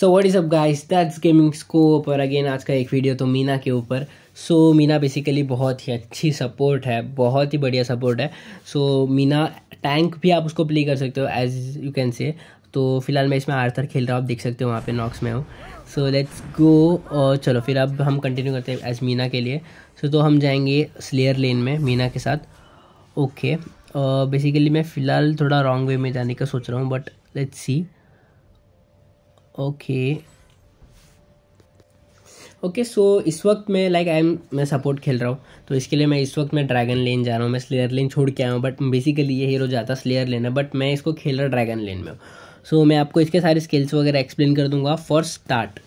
So what is up guys that's gaming scope और again आज का एक वीडियो तो मीना के ऊपर सो so, मीना बेसिकली बहुत ही अच्छी सपोर्ट है बहुत ही बढ़िया सपोर्ट है सो so, मीना टैंक भी आप उसको प्ले कर सकते हो एज यू कैन से तो फिलहाल मैं इसमें आर्थर खेल रहा हूँ आप देख सकते हो वहाँ पे नॉक्स में हूँ सो लेट्स गो और चलो फिर अब हम कंटिन्यू करते हैं एज मीना के लिए सो so, तो हम जाएंगे स्लेयर लेन में मीना के साथ ओके बेसिकली मैं फ़िलहाल थोड़ा रॉन्ग वे में जाने का सोच रहा हूँ but let's see okay okay so इस वक्त मैं लाइक आई एम मैं सपोर्ट खेल रहा हूँ तो इसके लिए मैं इस वक्त मैं ड्रैगन लेन जा रहा हूँ मैं स्लेयर लेन छोड़ के आया हूँ बट बेसिकली ये हीरो जाता स्लेयर लेन है बट मैं इसको खेल रहा ड्रैगन लेन में सो so, मैं आपको इसके सारे स्किल्स वगैरह एक्सप्लेन कर दूंगा फॉर स्टार्ट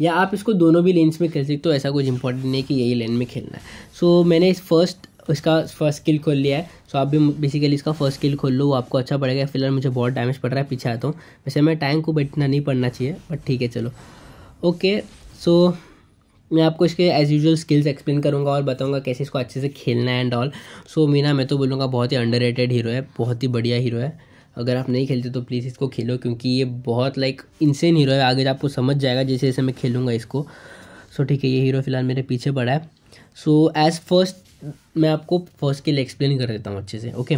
या आप इसको दोनों भी लेन्स में खेल सकते हो तो ऐसा कुछ इंपॉर्टेंट नहीं कि यही लेन में खेलना है सो so, मैंने इस फर्स्ट इसका फर्स्ट किल खोल लिया है सो आप भी बेसिकली इसका फर्स्ट किल खोल लो वो आपको अच्छा पड़ेगा फिलहाल मुझे बहुत डैमेज पड़ रहा है पीछे आता हूँ वैसे मैं टैंक को बैठना नहीं पड़ना चाहिए बट ठीक है चलो ओके सो मैं आपको इसके एज़ यूजल स्किल्स एक्सप्लेन करूँगा और बताऊँगा कैसे इसको अच्छे से खेलना है एंड ऑल सो मीना मैं तो बोलूँगा बहुत ही अंडर हीरो है बहुत ही बढ़िया हीरो है अगर आप नहीं खेलते तो प्लीज़ इसको खेलो क्योंकि ये बहुत लाइक इंसेन हीरो है आगे आपको समझ जाएगा जैसे जैसे मैं खेलूँगा इसको सो ठीक है ये हीरो फिलहाल मेरे पीछे पड़ा है सो एज़ फर्स्ट मैं आपको फर्स्ट स्किल एक्सप्लेन कर देता हूँ अच्छे से ओके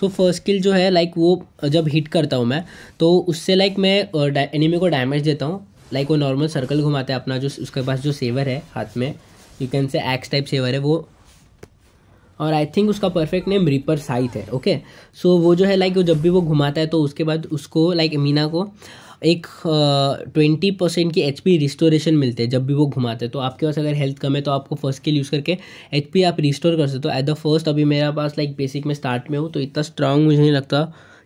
सो फर्स्ट स्किल जो है लाइक वो जब हिट करता हूँ मैं तो उससे लाइक मैं एनिमी को डैमेज देता हूँ लाइक वो नॉर्मल सर्कल घुमाता है अपना जो उसके पास जो सेवर है हाथ में you can say X type सेवर है वो और आई थिंक उसका परफेक्ट नेम रिपर साइथ है ओके सो so, वो जो है लाइक like, वो जब भी वो घुमाता है तो उसके बाद उसको लाइक like, मीना को एक ट्वेंटी परसेंट की एच रिस्टोरेशन मिलते हैं जब भी वो घुमाते हैं तो आपके पास अगर हेल्थ कम है तो आपको फर्स्ट स्किल यूज़ करके एच आप रिस्टोर कर सकते हो एट द फर्स्ट अभी मेरा पास लाइक बेसिक में स्टार्ट में हूँ तो इतना स्ट्रांग मुझे नहीं लगता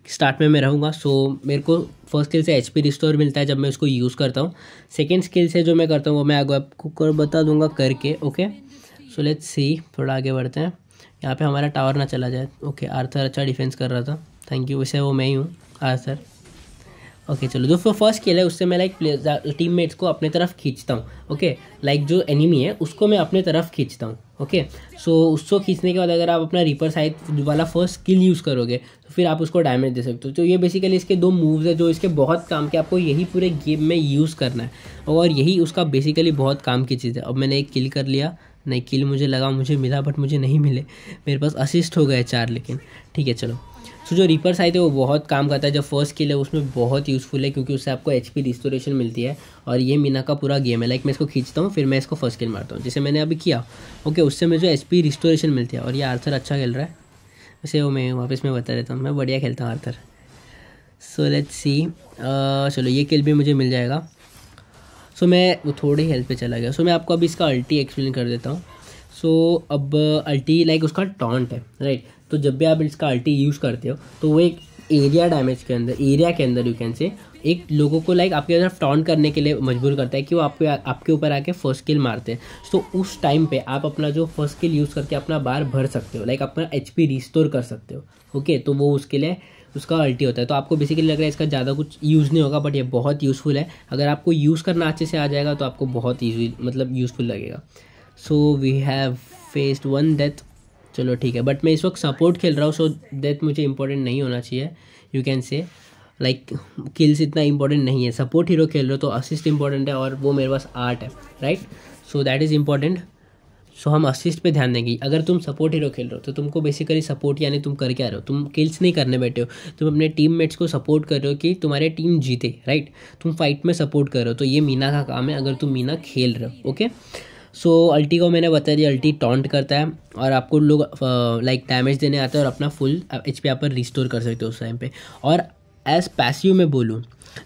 कि स्टार्ट में मैं रहूँगा सो मेरे को फर्स्ट स्किल से एच रिस्टोर मिलता है जब मैं उसको यूज़ करता हूँ सेकेंड स्किल से जो मैं करता हूँ वो मैं आगे आपको कर बता दूँगा करके ओके सो लेट्स सी थोड़ा आगे बढ़ते हैं यहाँ पे हमारा टावर ना चला जाए ओके आर्थर अच्छा डिफेंस कर रहा था थैंक यू वैसे वो मैं ही हूँ आर्थर ओके चलो जो फिर फर्स्ट खेल है उससे मैं लाइक टीम मेट्स को अपने तरफ खींचता हूँ ओके लाइक जो एनिमी है उसको मैं अपने तरफ खींचता हूँ ओके सो उसको खींचने के बाद अगर आप अपना रिपर साइड वाला फर्स्ट स्किल यूज़ करोगे तो फिर आप उसको डैमेज दे सकते हो तो ये बेसिकली इसके दो मूव्स है जो इसके बहुत काम के आपको यही पूरे गेम में यूज़ करना है और यही उसका बेसिकली बहुत काम की चीज़ है अब मैंने एक किल कर लिया नहीं किल मुझे लगा मुझे मिला बट मुझे नहीं मिले मेरे पास असिस्ट हो गए चार लेकिन ठीक है चलो सो जो रीपर्स आए थे वो बहुत काम करता है जो फर्स्ट किल है उसमें बहुत यूज़फुल है क्योंकि उससे आपको एच पी रिस्टोरेशन मिलती है और ये मीना का पूरा गेम है लाइक मैं इसको खींचता हूँ फिर मैं इसको फर्स्ट किल मारता हूँ जैसे मैंने अभी किया ओके उससे मुझे एच पी रिस्टोरेशन मिलती है और ये आर्थर अच्छा खेल रहा है वैसे वो मैं वापस में बता देता हूँ मैं बढ़िया खेलता हूँ आर्थर सो लेट सी चलो ये किल भी मुझे मिल जाएगा सो मैं वो थोड़ी हेल्थ पे चला गया सो मैं आपको अभी इसका अल्टी एक्सप्लेन कर देता हूँ सो so, अब अल्टी लाइक उसका टॉन्ट है राइट तो जब भी आप इसका अल्टी यूज़ करते हो तो वो एक एरिया डैमेज के अंदर एरिया के अंदर यू कैन से एक लोगों को लाइक आपके अंदर टॉन करने के लिए मजबूर करता है कि वो आपके आपके ऊपर आके फर्स्ट किल मारते हैं तो उस टाइम पे आप अपना जो फर्स्ट किल यूज़ करके अपना बार भर सकते हो लाइक अपना एच पी रिस्टोर कर सकते हो ओके तो वो उसके लिए उसका अल्टी होता है तो आपको बेसिकली लग रहा है इसका ज़्यादा कुछ यूज़ नहीं होगा बट ये बहुत यूज़फुल है अगर आपको यूज़ करना अच्छे से आ जाएगा तो आपको बहुत ईजी मतलब यूज़फुल लगेगा so we have faced one death चलो ठीक है बट मैं इस वक्त सपोर्ट खेल रहा हूँ सो देट मुझे इंपॉर्टेंट नहीं होना चाहिए you can say like kills इतना इंपॉर्टेंट नहीं है सपोर्ट हीरो खेल रहे हो तो असिस्ट इंपॉर्टेंट है और वो मेरे पास आर्ट है right so that is important so हम असिस्ट पे ध्यान देंगे अगर तुम सपोर्ट हीरो खेल रहे हो तो तुमको बेसिकली सपोर्ट यानी तुम करके आ रहे हो तुम किल्स नहीं करने बैठे हो तुम अपने टीम मेट्स को सपोर्ट कर रहे हो कि तुम्हारे टीम जीते राइट तुम फाइट में सपोर्ट कर रहे हो तो ये मीना का काम है अगर तुम मीना खेल रहे हो ओके सो so, अल्टी को मैंने बताया दिया अल्टी टॉन्ट करता है और आपको लोग लाइक डैमेज देने आता है और अपना फुल एच पी आप रिस्टोर कर सकते हो उस टाइम पे और एज पैसिव में बोलूँ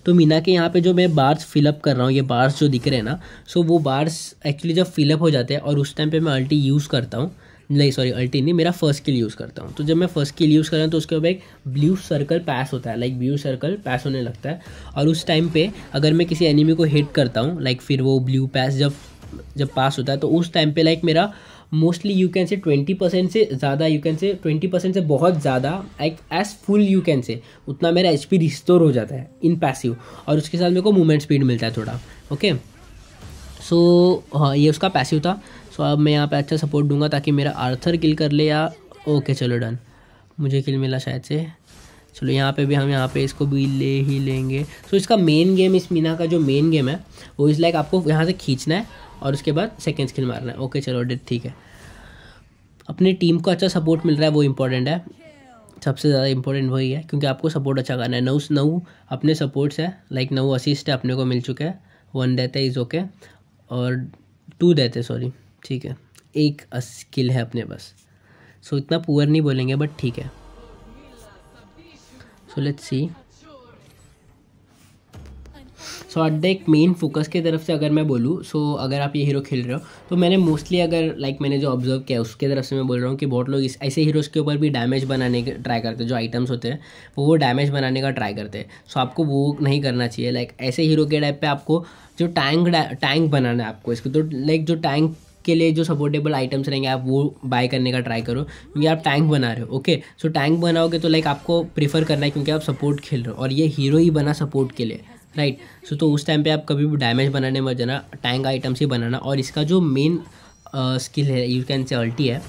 तो मीना के यहाँ पे जो मैं बार्स फिलअप कर रहा हूँ ये बार्स जो दिख रहे हैं ना सो वो बार्स एक्चुअली जब फिलअप हो जाते हैं और उस टाइम पे मैं अल्टी यूज़ करता हूँ नहीं सॉरी अल्टी नहीं मेरा फर्स्ट किल यूज़ करता हूँ तो जब मैं फर्स्ट किल यूज़ कर रहा हूँ तो उसके ऊपर एक ब्लू सर्कल पैस होता है लाइक ब्लू सर्कल पैस होने लगता है और उस टाइम पे अगर मैं किसी एनिमी को हिट करता हूँ लाइक फिर वो ब्लू पैस जब जब पास होता है तो उस टाइम पे लाइक मेरा mostly you can say twenty percent से ज़्यादा you can say twenty percent से बहुत ज़्यादा like as full you can say उतना मेरा एच पी रिस्टोर हो जाता है इन पैसिव और उसके साथ मेरे को मूवमेंट स्पीड मिलता है थोड़ा ओके सो so, हाँ ये उसका पैसिव था सो so, अब मैं यहाँ पे अच्छा सपोर्ट दूंगा ताकि मेरा आर्थर किल कर ले या ओके चलो डन मुझे किल मिला शायद से चलो यहाँ पे भी हम यहाँ पे इसको भी ले ही लेंगे सो so, इसका मेन गेम इस मीना का जो मेन गेम है वो इज़ लाइक आपको यहाँ से खींचना है और उसके बाद सेकेंड स्किल मारना है ओके चलो डेट ठीक है अपनी टीम को अच्छा सपोर्ट मिल रहा है वो इम्पोर्टेंट है सबसे ज़्यादा इम्पोर्टेंट वही है क्योंकि आपको सपोर्ट अच्छा करना है नौ नौ अपने सपोर्ट्स है लाइक नौ असिस्ट अपने को मिल चुके हैं वन डेथ है इज़ ओके और टू डेथ है सॉरी ठीक है एक स्किल है अपने पास सो so, इतना पुअर नहीं बोलेंगे बट ठीक है सो लेट्स सी सो so, अड्डा एक मेन फोकस की तरफ से अगर मैं बोलूँ सो so, अगर आप ये हीरो खेल रहे हो तो मैंने मोस्टली अगर लाइक like, मैंने जो ऑब्जर्व किया उसके तरफ से मैं बोल रहा हूँ कि बहुत लोग इस ऐसे हीरोज़ के ऊपर भी डैमेज बनाने के ट्राई करते हैं जो आइटम्स होते हैं वो वो डैमेज बनाने का ट्राई करते हैं सो so, आपको वो नहीं करना चाहिए लाइक like, ऐसे हीरो के टाइप पर आपको जो टैंक टैंक बनाना है आपको इसको तो लाइक like, जो टैंक के लिए जो सपोर्टेबल आइटम्स रहेंगे आप वो बाय करने का ट्राई करो क्योंकि आप टैंक बना रहे हो ओके सो टैंक बनाओगे तो लाइक आपको प्रीफर करना है क्योंकि आप सपोर्ट खेल रहे हो और ये हीरो ही बना सपोर्ट के लिए राइट सो तो उस टाइम पे आप कभी भी डैमेज बनाने मत जाना टैंक आइटम्स ही बनाना और इसका जो मेन स्किल है यू कैन से अल्टी है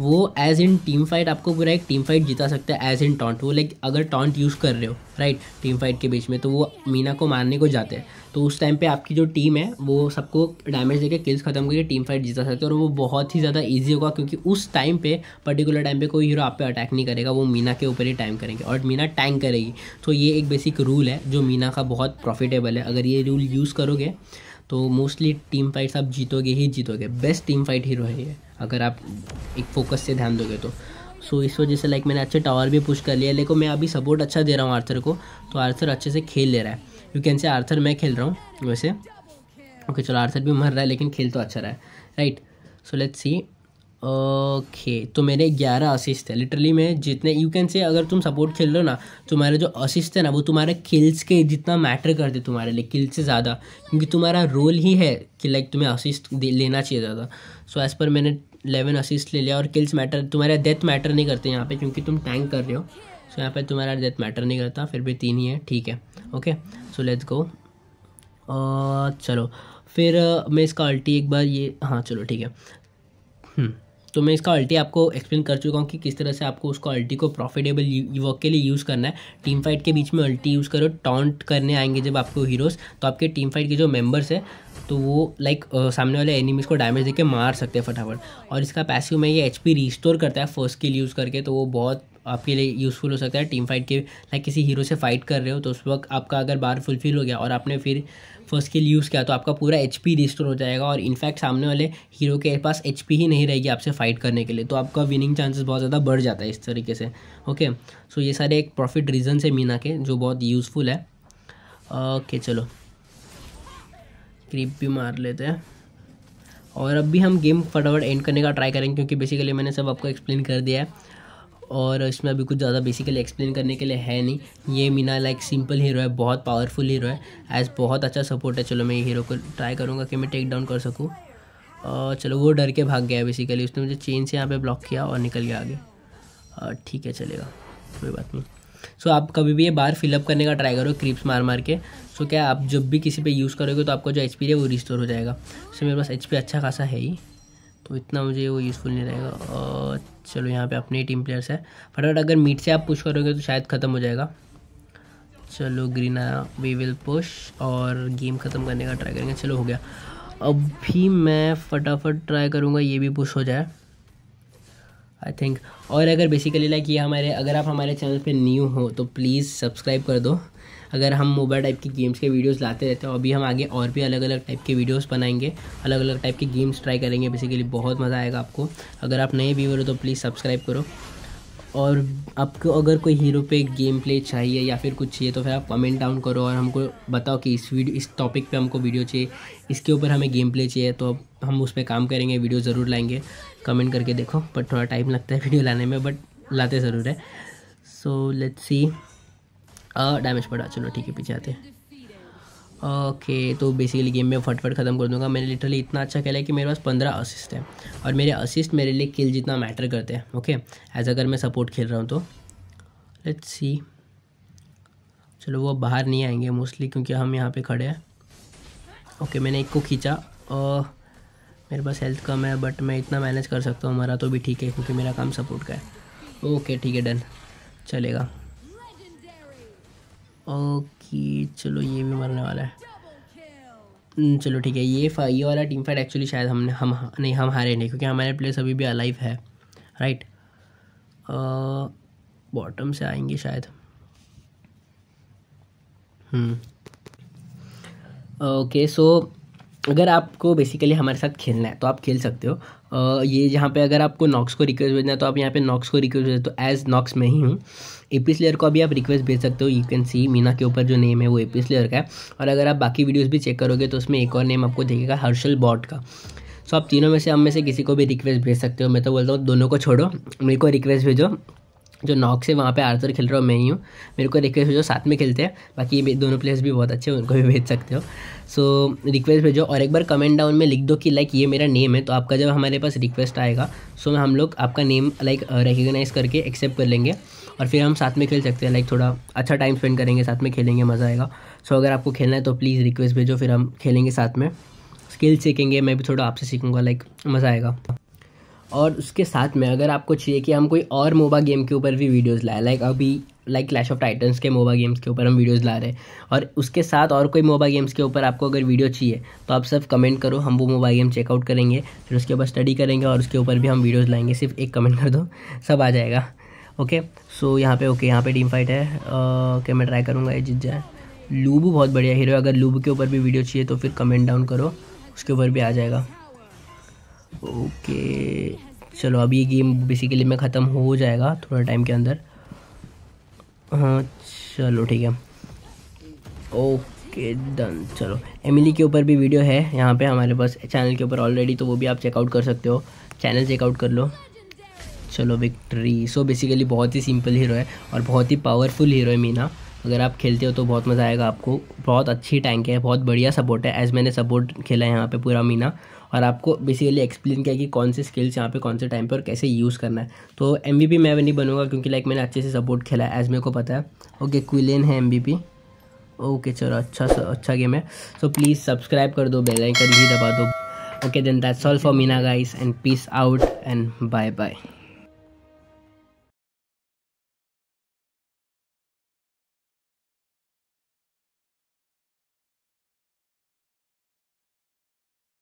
वो एज इन टीम फाइट आपको पूरा एक टीम फाइट जीता सकता है एज इन टॉन्ट वो लाइक अगर टॉन्ट यूज़ कर रहे हो राइट टीम फाइट के बीच में तो वो मीना को मारने को जाते हैं तो उस टाइम पे आपकी जो टीम है वो सबको डैमेज देकर किल्स खत्म करके टीम फाइट जीता सकते हो और वो बहुत ही ज़्यादा ईजी होगा क्योंकि उस टाइम पे पर्टिकुलर टाइम पे कोई हीरो आप पे अटैक नहीं करेगा वो मीना के ऊपर ही टाइम करेंगे और मीना टैंक करेगी तो ये एक बेसिक रूल है जो मीना का बहुत प्रॉफिटेबल है अगर ये रूल यूज़ करोगे तो मोस्टली टीम फाइट्स आप जीतोगे ही जीतोगे बेस्ट टीम फाइट हीरो है ये अगर आप एक फोकस से ध्यान दोगे तो सो so, इस वजह से लाइक मैंने अच्छे टावर भी पुश कर लिया लेको मैं अभी सपोर्ट अच्छा दे रहा हूँ आर्थर को तो आर्थर अच्छे से खेल ले रहा है यू कैन से आर्थर मैं खेल रहा हूँ वैसे ओके okay, चलो आर्थर भी मर रहा है लेकिन खेल तो अच्छा रहा है right so let's see okay तो मेरे ग्यारह असिस्ट है लिटरली मैं जितने यू कैन से अगर तुम सपोर्ट खेल रहे हो ना तुम्हारे जो असिस्ट है ना वो तुम्हारे किल्स के जितना मैटर करते तुम्हारे लिए किल्स से ज़्यादा क्योंकि तुम्हारा रोल ही है कि लाइक तुम्हें असिस्ट लेना चाहिए ज़्यादा सो एज़ पर मैंने इलेवन असिस्ट ले लिया और किल्स मैटर तुम्हारा डेथ मैटर नहीं करते यहाँ पर क्योंकि तुम टैंक कर रहे हो सो यहाँ पर तुम्हारा डेथ मैटर नहीं करता फिर भी तीन ही है ठीक है ओके सो लेट्स गो चलो फिर मैं इसका अल्टी एक बार ये हाँ चलो ठीक है हम्म। तो मैं इसका अल्टी आपको एक्सप्लेन कर चुका हूँ कि किस तरह से आपको उसको अल्टी को प्रॉफिटेबल वर्क के लिए यूज़ करना है टीम फाइट के बीच में अल्टी यूज़ करो टॉन्ट करने आएंगे जब आपको हीरोज़ तो आपके टीम फाइट के जो मेम्बर्स है तो वो लाइक सामने वाले एनिमीज़ को डैमेज देके मार सकते हैं फटाफट और इसका पैसिव में ये एच पी रिस्टोर करता है फर्स्ट स्किल यूज़ करके तो वो बहुत आपके लिए यूज़फुल हो सकता है टीम फाइट के लाइक किसी हीरो से फाइट कर रहे हो तो उस वक्त आपका अगर बार फुलफिल हो गया और आपने फिर फर्स्ट स्किल यूज़ किया तो आपका पूरा एच पी रिस्टोर हो जाएगा और इनफैक्ट सामने वाले हीरो के पास एच पी ही नहीं रहेगी आपसे फाइट करने के लिए तो आपका विनिंग चांसेस बहुत ज़्यादा बढ़ जाता है इस तरीके से ओके सो ये सारे एक प्रॉफिट रीजन है मीना के जो बहुत यूज़फुल है ओके चलो क्रिप भी मार लेते हैं और अब भी हम गेम फटाफट एंड करने का ट्राई करेंगे क्योंकि बेसिकली मैंने सब आपको एक्सप्लेन कर दिया है और इसमें अभी कुछ ज़्यादा बेसिकली एक्सप्लेन करने के लिए है नहीं ये मीना लाइक सिंपल हीरो है बहुत पावरफुल हीरो है एज बहुत अच्छा सपोर्ट है चलो मैं ये हीरो को ट्राई करूँगा कि मैं टेक डाउन कर सकूँ चलो वो डर के भाग गया बेसिकली उसने मुझे चेन से यहाँ पे ब्लॉक किया और निकल गया आगे ठीक है चलेगा कोई बात नहीं सो आप कभी भी ये बार फिलअप करने का ट्राई करो क्रिप्स मार मार के सो क्या आप जब भी किसी पर यूज़ करोगे तो आपका जो एच है वो रिस्टोर हो जाएगा सो मेरे पास एच अच्छा खासा है ही तो इतना मुझे वो यूज़फुल नहीं रहेगा और चलो यहाँ पे अपने ही टीम प्लेयर्स है फटाफट अगर मीट से आप पुश करोगे तो शायद ख़त्म हो जाएगा चलो ग्रीन आया वी विल पुश और गेम ख़त्म करने का ट्राई करेंगे चलो हो गया अब भी मैं फटाफट ट्राई करूँगा ये भी पुश हो जाए आई थिंक और अगर बेसिकली लाइक ये हमारे अगर आप हमारे चैनल पे न्यू हो तो प्लीज़ सब्सक्राइब कर दो अगर हम मोबाइल टाइप की गेम्स के वीडियोस लाते रहते हैं तो अभी हम आगे और भी अलग अलग टाइप के वीडियोस बनाएंगे अलग अलग टाइप के गेम्स ट्राई करेंगे बेसिकली बहुत मज़ा आएगा आपको अगर आप नए व्यूवर हो तो प्लीज़ सब्सक्राइब करो और आपको अगर कोई हीरो पे गेम प्ले चाहिए या फिर कुछ चाहिए तो फिर आप कमेंट डाउन करो और हमको बताओ कि इस वीडियो इस टॉपिक पे हमको वीडियो चाहिए इसके ऊपर हमें गेम प्ले चाहिए तो अब हम उस पर काम करेंगे वीडियो ज़रूर लाएंगे कमेंट करके देखो बट थोड़ा टाइम लगता है वीडियो लाने में बट लाते ज़रूर है सो लेट्स सी डैमेज पड़ा चलो ठीक है पीछे आते हैं ओके okay, तो बेसिकली गेम में फटफट ख़त्म कर दूंगा मैंने लिटरली इतना अच्छा खेला है कि मेरे पास पंद्रह असिस्ट है और मेरे असिस्ट मेरे लिए किल जितना मैटर करते हैं ओके एज अगर मैं सपोर्ट खेल रहा हूँ तो लेट्स सी चलो वो बाहर नहीं आएंगे मोस्टली क्योंकि हम यहाँ पे खड़े हैं ओके okay, मैंने एक को खींचा और मेरे पास हेल्थ कम है बट मैं इतना मैनेज कर सकता हूँ हमारा तो भी ठीक है क्योंकि मेरा काम सपोर्ट का है ओके ठीक है डन चलेगा ओके चलो ये भी मरने वाला है हम्म, चलो ठीक है ये ये वाला टीम फाइट एक्चुअली शायद हमने हम नहीं हम हारे नहीं क्योंकि हमारे प्लेयर्स अभी भी अलाइव है राइट बॉटम से आएंगे शायद हम्म। ओके सो अगर आपको बेसिकली हमारे साथ खेलना है तो आप खेल सकते हो ये यहाँ पे अगर आपको नॉक्स को रिक्वेस्ट भेजना है तो आप यहाँ पे नॉक्स को रिक्वेस्ट भेज तो एज नॉक्स में ही हूँ एपिस लेयर को अभी आप रिक्वेस्ट भेज सकते हो यू कैन सी मीना के ऊपर जो नेम है वो एपिस लेयर का है और अगर आप बाकी वीडियोज़ भी चेक करोगे तो उसमें एक और नेम आपको देखेगा हर्षल बॉट का सो आप तीनों में से हम में से किसी को भी रिक्वेस्ट भेज सकते हो मैं तो बोलता हूँ दोनों को छोड़ो मेरे को रिक्वेस्ट भेजो जो नॉक से वहाँ पे आर्थर खेल रहा हूँ मैं ही हूँ मेरे को रिक्वेस्ट भेजो साथ में खेलते हैं बाकी दोनों प्लेयर्स भी बहुत अच्छे हैं उनको भी भेज सकते हो सो so, रिक्वेस्ट भेजो और एक बार कमेंट डाउन में लिख दो कि लाइक ये मेरा नेम है तो आपका जब हमारे पास रिक्वेस्ट आएगा सो so, हम लोग आपका नेम लाइक रिकग्नाइज करके एक्सेप्ट कर लेंगे और फिर हम साथ में खेल सकते हैं लाइक थोड़ा अच्छा टाइम स्पेंड करेंगे साथ में खेलेंगे मज़ा आएगा सो अगर आपको खेलना है तो प्लीज़ रिक्वेस्ट भेजो फिर हम खेलेंगे साथ में स्किल सीखेंगे मैं भी थोड़ा आपसे सीखूँगा लाइक मज़ा आएगा और उसके साथ में अगर आपको चाहिए कि हम कोई और मोबा गेम के ऊपर भी वीडियोस लाए लाइक अभी लाइक क्लैश ऑफ टाइटन्स के मोबा गेम्स के ऊपर हम वीडियोस ला रहे हैं और उसके साथ और कोई मोबा गेम्स के ऊपर आपको अगर वीडियो चाहिए तो आप सब कमेंट करो हम वो मोबा गेम चेकआउट करेंगे फिर उसके ऊपर स्टडी करेंगे और उसके ऊपर भी हम वीडियोज़ लाएंगे सिर्फ एक कमेंट कर दो सब आ जाएगा ओके सो यहाँ पर ओके यहाँ पर टीम फाइट है ओके uh, मैं ट्राई करूँगा ये जीत जाए लूबू बहुत बढ़िया हीरो अगर लूबू के ऊपर भी वीडियो चाहिए तो फिर कमेंट डाउन करो उसके ऊपर भी आ जाएगा ओके चलो अब ये गेम बेसिकली में ख़त्म हो जाएगा थोड़ा टाइम के अंदर हाँ चलो ठीक है ओके डन चलो एमिली के ऊपर भी वीडियो है यहाँ पे हमारे पास चैनल के ऊपर ऑलरेडी तो वो भी आप चेकआउट कर सकते हो चैनल चेकआउट कर लो चलो विक्ट्री सो बेसिकली बहुत ही सिंपल हीरो है और बहुत ही पावरफुल हीरो है मीना अगर आप खेलते हो तो बहुत मज़ा आएगा आपको बहुत अच्छी टैंक है बहुत बढ़िया सपोर्ट है एज मैंने सपोर्ट खेला है यहाँ पे पूरा मीना और आपको बेसिकली एक्सप्लेन किया कि कौन से स्किल्स यहाँ पे कौन से टाइम पे और कैसे यूज़ करना है तो एम मैं भी नहीं बनूंगा क्योंकि लाइक मैंने अच्छे से सपोर्ट खेला है एज मेरे को पता है ओके क्विलेन है एम ओके चलो अच्छा अच्छा गेम है सो प्लीज़ सब्सक्राइब कर दो बेलाइकन भी दबा दो okay then that's all for Mina guys and peace out and bye bye